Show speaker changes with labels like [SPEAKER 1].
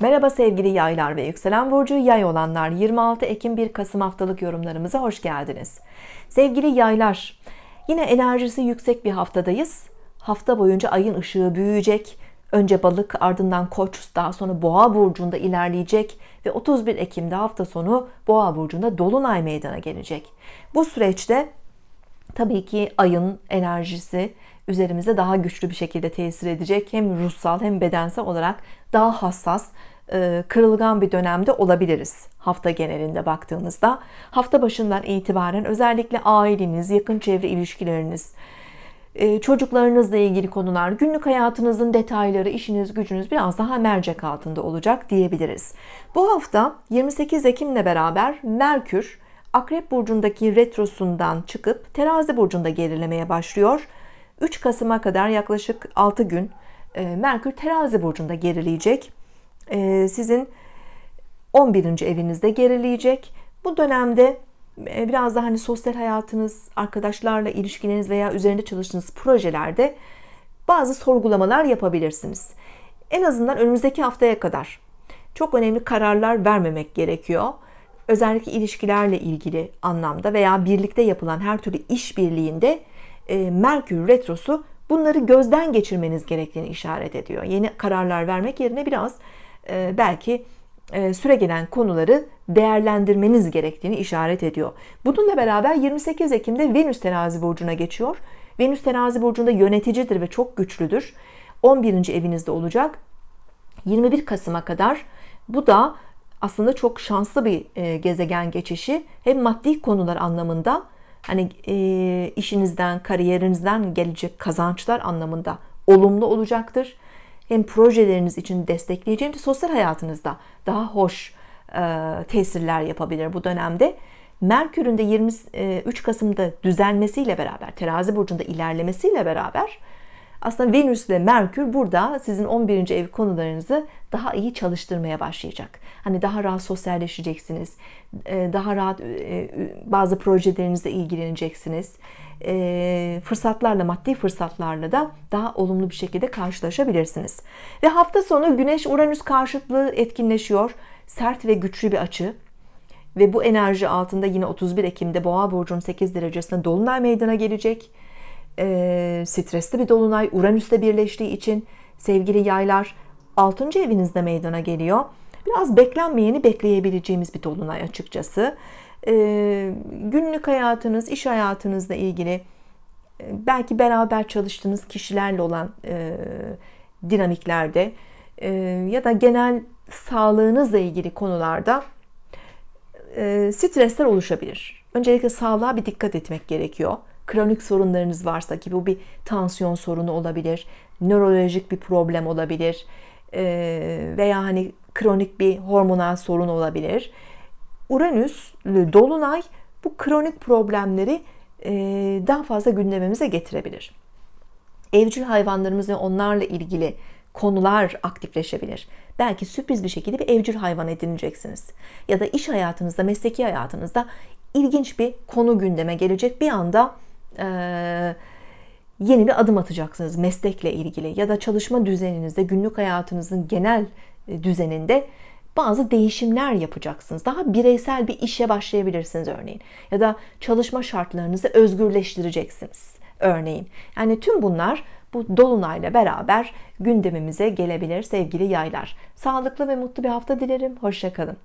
[SPEAKER 1] Merhaba sevgili yaylar ve yükselen burcu yay olanlar 26 Ekim 1 Kasım haftalık yorumlarımıza hoş geldiniz. Sevgili yaylar yine enerjisi yüksek bir haftadayız. Hafta boyunca ayın ışığı büyüyecek. Önce balık ardından koç daha sonra boğa burcunda ilerleyecek ve 31 Ekim'de hafta sonu boğa burcunda dolunay meydana gelecek. Bu süreçte tabii ki ayın enerjisi üzerimize daha güçlü bir şekilde tesir edecek. Hem ruhsal hem bedensel olarak daha hassas e, kırılgan bir dönemde olabiliriz hafta genelinde baktığımızda, Hafta başından itibaren özellikle aileniz, yakın çevre ilişkileriniz, e, çocuklarınızla ilgili konular, günlük hayatınızın detayları, işiniz, gücünüz biraz daha mercek altında olacak diyebiliriz. Bu hafta 28 Ekim'le beraber Merkür Akrep burcundaki retrosundan çıkıp Terazi burcunda gerilemeye başlıyor. 3 Kasım'a kadar yaklaşık 6 gün e, Merkür Terazi burcunda gerileyecek. Ee, sizin 11. evinizde gerileyecek. Bu dönemde e, biraz daha hani sosyal hayatınız, arkadaşlarla ilişkileriniz veya üzerinde çalıştığınız projelerde bazı sorgulamalar yapabilirsiniz. En azından önümüzdeki haftaya kadar çok önemli kararlar vermemek gerekiyor. Özellikle ilişkilerle ilgili anlamda veya birlikte yapılan her türlü işbirliğinde e, Merkür retrosu bunları gözden geçirmeniz gerektiğini işaret ediyor. Yeni kararlar vermek yerine biraz e, belki e, süre gelen konuları değerlendirmeniz gerektiğini işaret ediyor. Bununla beraber 28 Ekim'de Venüs terazi burcuna geçiyor. Venüs terazi burcunda yöneticidir ve çok güçlüdür. 11. evinizde olacak. 21 Kasım'a kadar bu da aslında çok şanslı bir e, gezegen geçişi. Hem maddi konular anlamında hani işinizden, kariyerinizden gelecek kazançlar anlamında olumlu olacaktır hem projeleriniz için destekleyici hem de sosyal hayatınızda daha hoş e, tesirler yapabilir bu dönemde. Merkür'ün de 23 e, Kasım'da düzelmesiyle beraber, terazi burcunda ilerlemesiyle beraber aslında Venüs ve Merkür burada sizin 11. ev konularınızı daha iyi çalıştırmaya başlayacak. Hani daha rahat sosyalleşeceksiniz. E, daha rahat e, e, bazı projelerinizle ilgileneceksiniz. Fırsatlarla, maddi fırsatlarla da daha olumlu bir şekilde karşılaşabilirsiniz. Ve hafta sonu Güneş-Uranüs karşıtlığı etkinleşiyor. Sert ve güçlü bir açı ve bu enerji altında yine 31 Ekim'de Boğa burcunun 8 derecesinde dolunay meydana gelecek. Ee, stresli bir dolunay Uranüs'te birleştiği için sevgili yaylar 6. evinizde meydana geliyor. Biraz beklenmeyeni bekleyebileceğimiz bir dolunay açıkçası. E, günlük hayatınız, iş hayatınızla ilgili e, belki beraber çalıştığınız kişilerle olan e, dinamiklerde e, ya da genel sağlığınızla ilgili konularda e, stresler oluşabilir. Öncelikle sağlığa bir dikkat etmek gerekiyor kronik sorunlarınız varsa ki bu bir tansiyon sorunu olabilir, nörolojik bir problem olabilir e, veya hani kronik bir hormonal sorun olabilir. Uranüs dolunay bu kronik problemleri e, daha fazla gündemimize getirebilir. Evcil hayvanlarımız ve onlarla ilgili konular aktifleşebilir. Belki sürpriz bir şekilde bir evcil hayvan edineceksiniz. Ya da iş hayatınızda, mesleki hayatınızda ilginç bir konu gündeme gelecek. Bir anda ee, yeni bir adım atacaksınız meslekle ilgili ya da çalışma düzeninizde günlük hayatınızın genel e, düzeninde bazı değişimler yapacaksınız. Daha bireysel bir işe başlayabilirsiniz örneğin ya da çalışma şartlarınızı özgürleştireceksiniz örneğin. Yani tüm bunlar bu dolunayla beraber gündemimize gelebilir sevgili yaylar. Sağlıklı ve mutlu bir hafta dilerim. Hoşçakalın.